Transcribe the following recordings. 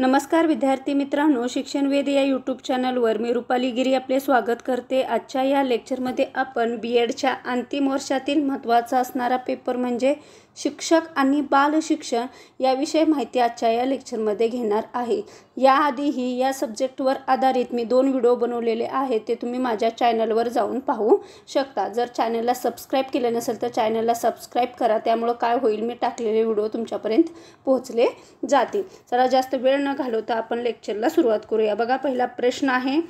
नमस्कार विद्यार्थी मित्रांनो शिक्षणवेद या यूट्यूब चॅनलवर मी रुपाली गिरी आपले स्वागत करते आजच्या या लेक्चरमध्ये आपण बी एडच्या अंतिम वर्षातील महत्त्वाचा असणारा पेपर म्हणजे शिक्षक आणि बालशिक्षण याविषयी माहिती आजच्या या लेक्चरमध्ये घेणार आहे याआधीही या सब्जेक्टवर आधारित मी दोन व्हिडिओ बनवलेले आहेत ते तुम्ही माझ्या चॅनलवर जाऊन पाहू शकता जर चॅनलला सबस्क्राईब केले नसेल तर चॅनलला सबस्क्राईब करा त्यामुळं काय होईल मी टाकलेले व्हिडिओ तुमच्यापर्यंत पोहोचले जातील चला जास्त वेळ न घालवता आपण लेक्चरला सुरुवात करूया बघा पहिला प्रश्न आहे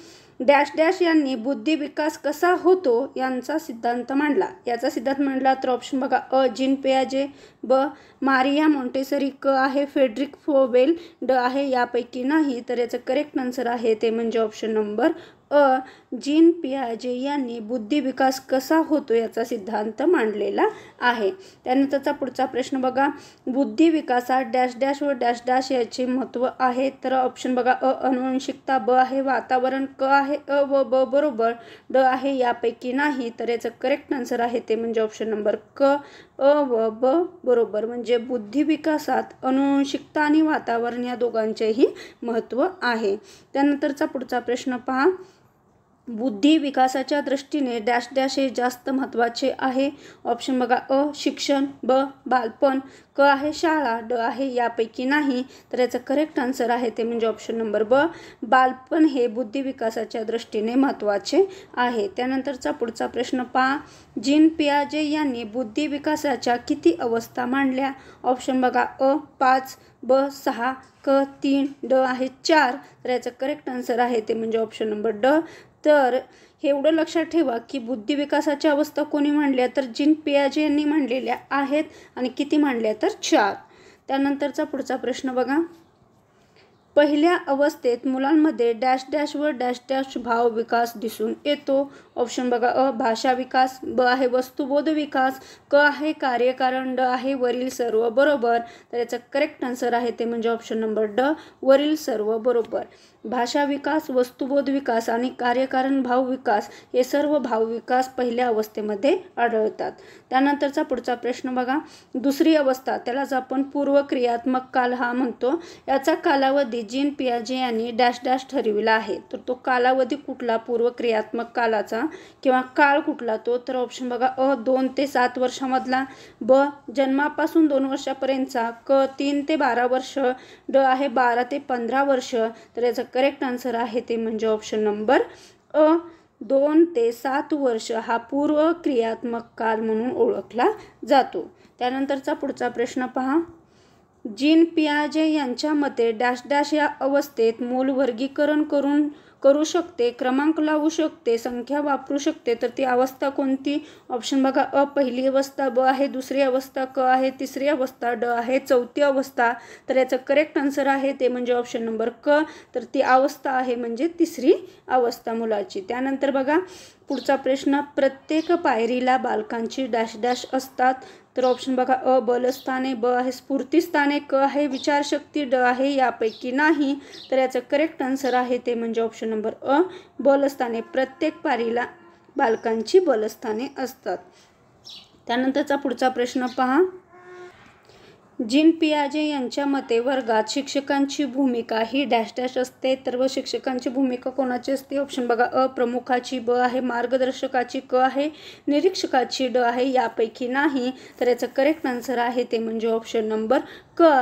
डॅश डॅश यांनी बुद्धी विकास कसा होतो यांचा सिद्धांत मांडला याचा सिद्धांत मांडला तर ऑप्शन बघा अ जिन पेयाजे ब मारिया मॉन्टेसरी क आहे फेड्रिक फोबेल ड आहे यापैकी नाही तर याचं करेक्ट आन्सर आहे ते म्हणजे ऑप्शन नंबर अ जीन पियाजे यांनी बुद्धिविकास कसा होतो याचा सिद्धांत मांडलेला आहे त्यानंतरचा पुढचा प्रश्न बघा बुद्धिविकासात डॅश डॅश व डॅश डॅश याचे महत्त्व आहे तर ऑप्शन बघा अ अनुवंशिकता ब आहे वातावरण क आहे अ व ब बरोबर ड आहे यापैकी नाही तर याचं करेक्ट आन्सर आहे ते म्हणजे ऑप्शन नंबर क अ व ब बरोबर म्हणजे बुद्धिविकासात अनुवंशिकता आणि वातावरण या दोघांचेही महत्त्व आहे त्यानंतरचा पुढचा प्रश्न पहा बुद्धी विकासाच्या दृष्टीने डॅश डॅश हे जास्त महत्त्वाचे आहे ऑप्शन बघा अ शिक्षण ब बालपण क आहे शाळा ड आहे यापैकी नाही तर याचं करेक्ट आन्सर आहे ते म्हणजे ऑप्शन नंबर ब बालपण हे बुद्धी विकासाच्या दृष्टीने महत्त्वाचे आहे त्यानंतरचा पुढचा प्रश्न पहा जिन पियाजे यांनी बुद्धी विकासाच्या किती अवस्था मांडल्या ऑप्शन बघा अ पाच ब सहा क तीन ड आहे चार तर याचं करेक्ट आन्सर आहे ते म्हणजे ऑप्शन नंबर ड तर हे एवढं लक्षात ठेवा की बुद्धिविकासाच्या अवस्था कोणी मांडल्या तर जिन पियाजे यांनी मांडलेल्या आहेत आणि किती मांडल्या तर चार त्यानंतरचा पुढचा प्रश्न बघा पहिल्या अवस्थेत मुलांमध्ये डॅश डॅश व डॅश डॅश भाव विकास दिसून येतो ऑप्शन बघा अ भाषा विकास ब आहे वस्तुबोध विकास क आहे कार्यकारण ड आहे वरील सर्व बरोबर तर याचा करेक्ट आन्सर आहे ते म्हणजे ऑप्शन नंबर ड वरील सर्व बरोबर भाषा विकास वस्तुबोध विकास आणि कार्यकारण भाव विकास हे सर्व भाव विकास पहिल्या अवस्थेमध्ये आढळतात त्यानंतरचा पुढचा प्रश्न बघा दुसरी अवस्था त्यालाच आपण पूर्वक्रियात्मक काल हा म्हणतो याचा कालावधी जीन पियाजे यांनी डॅश डॅश ठरविला आहे तर तो कालावधी कुठला पूर्व क्रियात्मक कालाचा किंवा काळ कुठला तो तर ऑप्शन बघा अ दोन ते सात वर्षामधला ब जन्मापासून दोन वर्षापर्यंतचा क तीन ते बारा वर्ष ड आहे बारा ते पंधरा वर्ष तर याचा करेक्ट आन्सर आहे ते म्हणजे ऑप्शन नंबर अ दोन ते सात वर्ष हा पूर्व क्रियात्मक काल म्हणून ओळखला जातो त्यानंतरचा पुढचा प्रश्न पहा जीन पियाजे यांच्या मते डॅश डॅश या अवस्थेत मूल वर्गीकरण करून करू शकते क्रमांक लावू शकते संख्या वापरू शकते तर ती अवस्था कोणती ऑप्शन बघा अ पहिली अवस्था ब आहे दुसरी अवस्था क आहे तिसरी अवस्था ड आहे चौथी अवस्था तर याचं करेक्ट आन्सर आहे ते म्हणजे ऑप्शन नंबर क तर ती अवस्था आहे म्हणजे तिसरी अवस्था मुलाची त्यानंतर बघा पुढचा प्रश्न प्रत्येक पायरीला बालकांची डॅश डॅश असतात तर ऑप्शन बघा अ बलस्थाने ब आहे स्फूर्तीस्थाने क आहे विचारशक्ती ड आहे यापैकी नाही तर याचं करेक्ट आन्सर आहे ते म्हणजे ऑप्शन नंबर अ बलस्थाने प्रत्येक पारीला बालकांची बलस्थाने असतात त्यानंतरचा पुढचा प्रश्न पहा जिन पियाजे यांच्या मते वर्गात शिक्षकांची भूमिका ही डॅश डॅश असते तर व शिक्षकांची भूमिका कोणाची असते ऑप्शन बघा अ प्रमुखाची ब आहे मार्गदर्शकाची क आहे निरीक्षकाची ड आहे यापैकी नाही तर याचं करेक्ट आन्सर आहे ते म्हणजे ऑप्शन नंबर क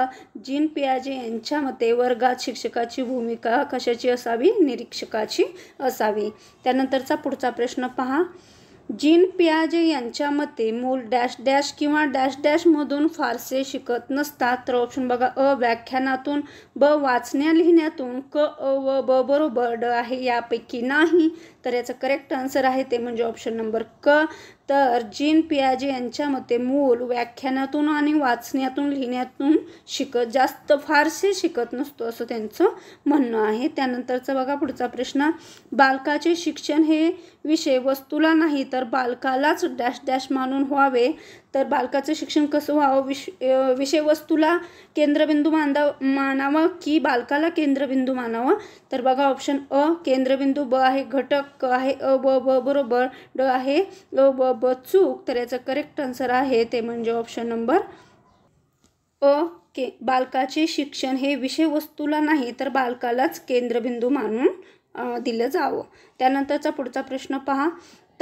जिन पियाजे यांच्या मते वर्गात शिक्षकाची भूमिका कशाची असावी निरीक्षकाची असावी त्यानंतरचा पुढचा प्रश्न पहा जीन पियाजे यांच्या मते मूल डॅश डॅश किंवा डॅश डॅशमधून फारसे शिकत नसतात तर ऑप्शन बघा अ व्याख्यानातून ब वाचण्या लिहिण्यातून क अ व ब बरोबर ड आहे यापैकी नाही तर याचं करेक्ट आन्सर आहे ते म्हणजे ऑप्शन नंबर क तर जीन पियाजे यांच्या मते मूल व्याख्यानातून आणि वाचण्यातून लिहिण्यातून शिकत जास्त फारसे शिकत नसतो असं त्यांचं म्हणणं आहे त्यानंतरचं बघा पुढचा प्रश्न बालकाचे शिक्षण हे विषय वस्तूला नाही तर बालकालाच डॅश डॅश मानून व्हावे तर बालकाचं शिक्षण कसं व्हावं विष विषयवस्तूला केंद्रबिंदू मांदा मानावा की बालकाला केंद्रबिंदू मानावा तर बघा ऑप्शन अ केंद्रबिंदू ब आहे घटक क आहे अ ब ब बरोबर ड आहे अ ब ब चूक तर याचं करेक्ट आन्सर आहे ते म्हणजे ऑप्शन नंबर अ के बालकाचे शिक्षण हे विषयवस्तूला नाही तर बालकालाच केंद्रबिंदू मानून दिलं जावं त्यानंतरचा पुढचा प्रश्न पहा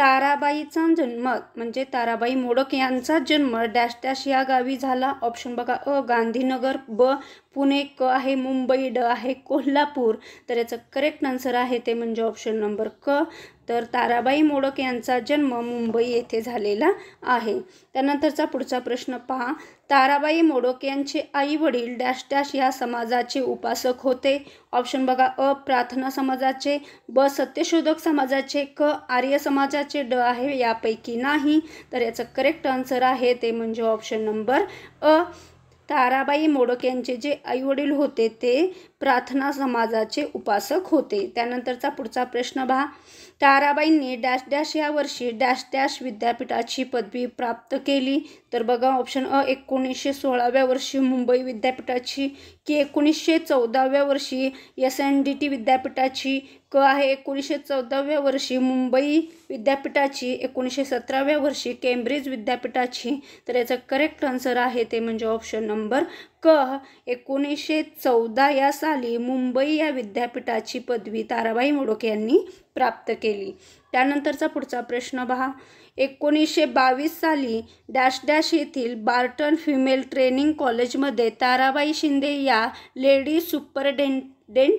ताराबाई जन्म म्हणजे ताराबाई मोडक यांचा जन्म डॅश डॅश या गावी झाला ऑप्शन बघा अ गांधीनगर ब पुणे क आहे मुंबई ड आहे कोल्हापूर तर याचं करेक्ट आन्सर आहे ते म्हणजे ऑप्शन नंबर क तर ताराबाई मोडक यांचा जन्म मुंबई येथे झालेला आहे त्यानंतरचा पुढचा प्रश्न पहा ताराबाई मोडक यांचे आई वडील डॅश डॅश या समाजाचे उपासक होते ऑप्शन बघा अ प्रार्थना समाजाचे ब सत्यशोधक समाजाचे क आर्य समाजाचे ड आहे यापैकी नाही तर याचं करेक्ट आन्सर आहे ते म्हणजे ऑप्शन नंबर अ ताराबाई मोडक यांचे जे आई वडील होते ते प्रार्थना समाजाचे उपासक होते त्यानंतरचा पुढचा प्रश्न पहा ताराबाईंनी डॅश डॅश या वर्षी डॅश डॅश विद्यापीठाची पदवी प्राप्त केली तर बघा ऑप्शन अ एकोणीसशे सोळाव्या वर्षी मुंबई विद्यापीठाची की एकोणीसशे चौदाव्या वर्षी एस एन डी टी विद्यापीठाची क आहे एकोणीसशे चौदाव्या वर्षी मुंबई विद्यापीठाची एकोणीसशे सतराव्या वर्षी केम्ब्रिज विद्यापीठाची तर याचा करेक्ट आन्सर आहे ते म्हणजे ऑप्शन नंबर क एकोणीसशे चौदा या साली मुंबई या विद्यापीठाची पदवी ताराबाई मोडोक यांनी प्राप्त केली त्यानंतरचा पुढचा प्रश्न पहा एकोणीसशे बावीस साली डॅश डॅश येथील बार्टन फिमेल ट्रेनिंग कॉलेजमध्ये ताराबाई शिंदे या लेडी सुपर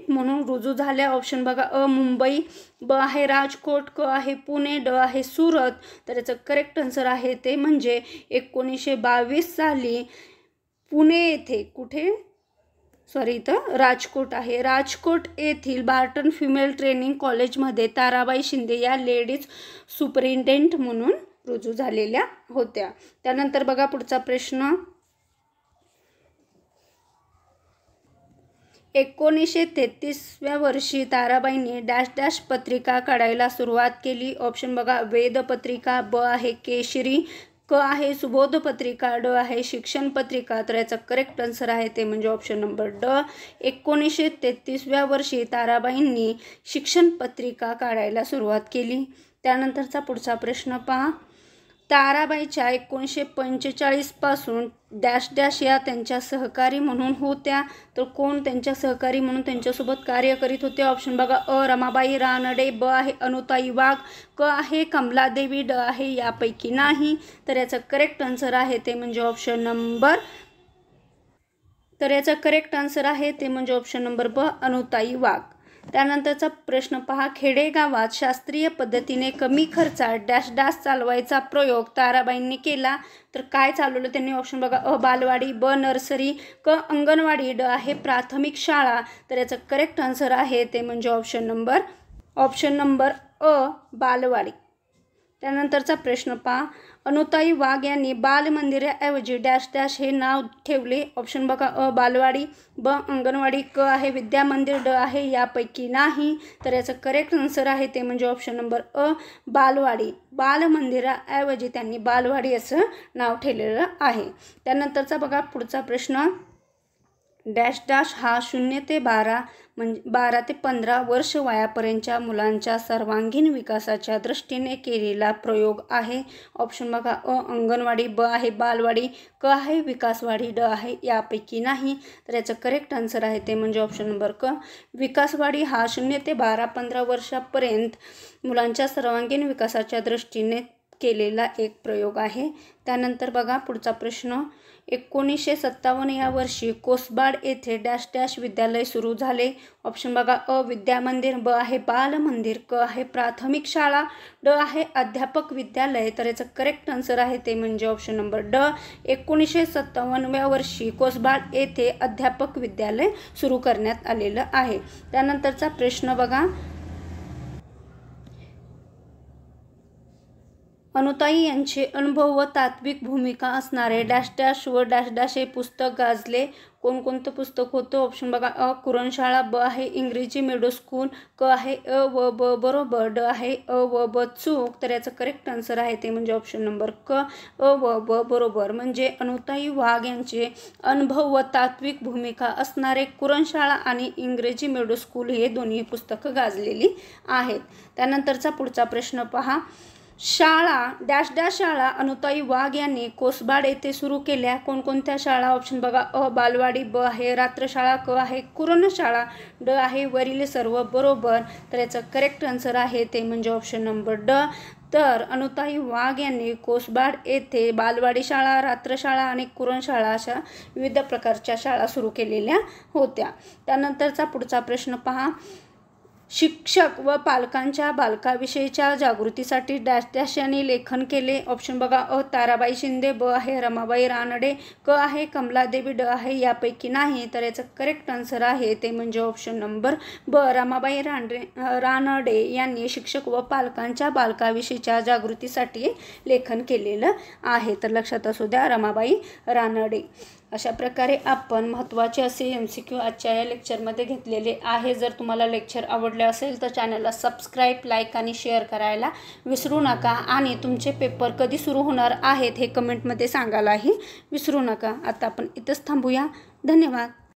म्हणून रुजू झाल्या ऑप्शन बघा अ मुंबई ब आहे राजकोट क आहे पुणे ड आहे सुरत तर याचं करेक्ट आन्सर आहे ते म्हणजे एकोणीसशे बावीस साली पुणे येथे कुठे सॉरी इथं राजकोट आहे राजकोट येथील बार्टन फिमेल ट्रेनिंग कॉलेजमध्ये ताराबाई शिंदे या लेडीज सुपरिंटेंट म्हणून रुजू झालेल्या होत्या त्यानंतर बघा पुढचा प्रश्न एकोणीसशे तेहतीसव्या वर्षी ताराबाईंनी डॅश डॅश पत्रिका काढायला सुरुवात केली ऑप्शन बघा वेदपत्रिका ब आहे केशरी क आहे सुबोध पत्रिका ड आहे शिक्षण पत्रिका तर याचा करेक्ट आन्सर आहे ते म्हणजे ऑप्शन नंबर ड एकोणीसशे तेहतीसव्या वर्षी ताराबाईंनी शिक्षण पत्रिका काढायला सुरुवात केली त्यानंतरचा पुढचा प्रश्न पहा ताराबाईच्या एकोणीसशे पंचेचाळीसपासून डॅश डॅश या त्यांच्या सहकारी म्हणून होत्या तर कोण त्यांच्या सहकारी म्हणून त्यांच्यासोबत कार्य करीत होते ऑप्शन बघा अ रमाबाई रानडे ब आहे अनुताई वाघ क आहे कमलादेवी ड आहे यापैकी नाही तर याचा करेक्ट आन्सर आहे ते म्हणजे ऑप्शन नंबर तर याचा करेक्ट आन्सर आहे ते म्हणजे ऑप्शन नंबर ब अनुताई वाघ त्यानंतरचा प्रश्न पहा खेडेगावात शास्त्रीय पद्धतीने कमी खर्चात डॅश डॅश चालवायचा प्रयोग ताराबाईंनी केला तर काय चालवलं त्यांनी ऑप्शन बघा अ बालवाडी ब नर्सरी क अंगणवाडी ड आहे प्राथमिक शाळा तर याचं करेक्ट आन्सर आहे ते म्हणजे ऑप्शन नंबर ऑप्शन नंबर अ बालवाडी त्यानंतरचा प्रश्न पहा अनुताई वाघ यांनी बालमंदिराऐवजी डॅश डॅश हे नाव ठेवले ऑप्शन बघा अ बालवाडी ब अंगणवाडी क आहे विद्या मंदिर ड आहे यापैकी नाही तर याचं करेक्ट आन्सर आहे ते म्हणजे ऑप्शन नंबर अ बालवाडी बालमंदिराऐवजी त्यांनी बालवाडी असं नाव ठेवलेलं आहे त्यानंतरचा बघा पुढचा प्रश्न डॅश डॅश हा शून्य ते बारा म्हणजे बारा ते पंधरा वर्ष वयापर्यंतच्या मुलांच्या सर्वांगीण विकासाच्या दृष्टीने केलेला प्रयोग आहे ऑप्शन बघा अ अंगणवाडी ब आहे बालवाडी क आहे विकासवाडी ड आहे यापैकी नाही तर याचं करेक्ट आन्सर आहे ते म्हणजे ऑप्शन नंबर क विकासवाडी हा शून्य ते बारा पंधरा वर्षापर्यंत मुलांच्या सर्वांगीण विकासाच्या दृष्टीने केलेला एक प्रयोग आहे त्यानंतर बघा पुढचा प्रश्न एकोणीसशे सत्तावन्न या वर्षी कोसबाड येथे डॅश डॅश विद्यालय सुरू झाले ऑप्शन बघा अ विद्या मंदिर ब आहे बाल मंदिर क आहे प्राथमिक शाळा ड आहे अध्यापक विद्यालय तर याचं करेक्ट आन्सर आहे ते म्हणजे ऑप्शन नंबर ड एकोणीसशे सत्तावन्नव्या वर्षी कोसबाड येथे अध्यापक विद्यालय सुरू करण्यात आलेलं आहे त्यानंतरचा प्रश्न बघा अनुताई यांचे अनुभव व तात्विक भूमिका असणारे डॅश डॅश व डॅश डॅश हे पुस्तक गाजले कोणकोणतं पुस्तक होतं ऑप्शन बघा अ कुरणशाळा ब आहे इंग्रजी मिडो स्कूल क आहे अ व ब बरोबर ड आहे अ व ब चूक तर याचं करेक्ट आन्सर आहे ते म्हणजे ऑप्शन नंबर क अ व ब बरोबर म्हणजे अनुताई वाघ यांचे अनुभव व तात्विक भूमिका असणारे कुरणशाळा आणि इंग्रजी मिडो स्कूल हे दोन्ही पुस्तकं गाजलेली आहेत त्यानंतरचा पुढचा प्रश्न पहा शाळा डॅश डॅश शाळा अनुताई वाघ यांनी कोसबाड येथे सुरू केल्या कोणकोणत्या शाळा ऑप्शन बघा अ बालवाडी ब आहे रात्रशाळा शाळा क आहे कुरण शाळा ड आहे वरील सर्व बरोबर तर याचं करेक्ट आन्सर आहे ते म्हणजे ऑप्शन नंबर ड तर अनुताई वाघ यांनी कोसबाड येथे बालवाडी शाळा रात्रशाळा आणि कुरणशाळा अशा विविध प्रकारच्या शाळा सुरू केलेल्या होत्या त्यानंतरचा पुढचा प्रश्न पहा शिक्षक व पालकांच्या बालकाविषयीच्या जागृतीसाठी डॅश डॅश यांनी लेखन केले ऑप्शन बघा अ ताराबाई शिंदे ब आहे रमाबाई रानडे क आहे कमलादेवी ड आहे यापैकी नाही तर याचं करेक्ट आन्सर आहे ते म्हणजे ऑप्शन नंबर ब रमाबाई रानडे रानडे यांनी शिक्षक व पालकांच्या बालकाविषयीच्या जागृतीसाठी लेखन केलेलं आहे तर लक्षात असू द्या रमाबाई रानडे अशा प्रकारे आपण महत्त्वाचे असे एम सी क्यू आजच्या या लेक्चरमध्ये घेतलेले आहे जर तुम्हाला लेक्चर आवडले असेल तर चॅनलला सबस्क्राईब लाईक आणि शेअर करायला विसरू नका आणि तुमचे पेपर कधी सुरू होणार आहेत हे कमेंटमध्ये सांगायलाही विसरू नका आता आपण इथंच थांबूया धन्यवाद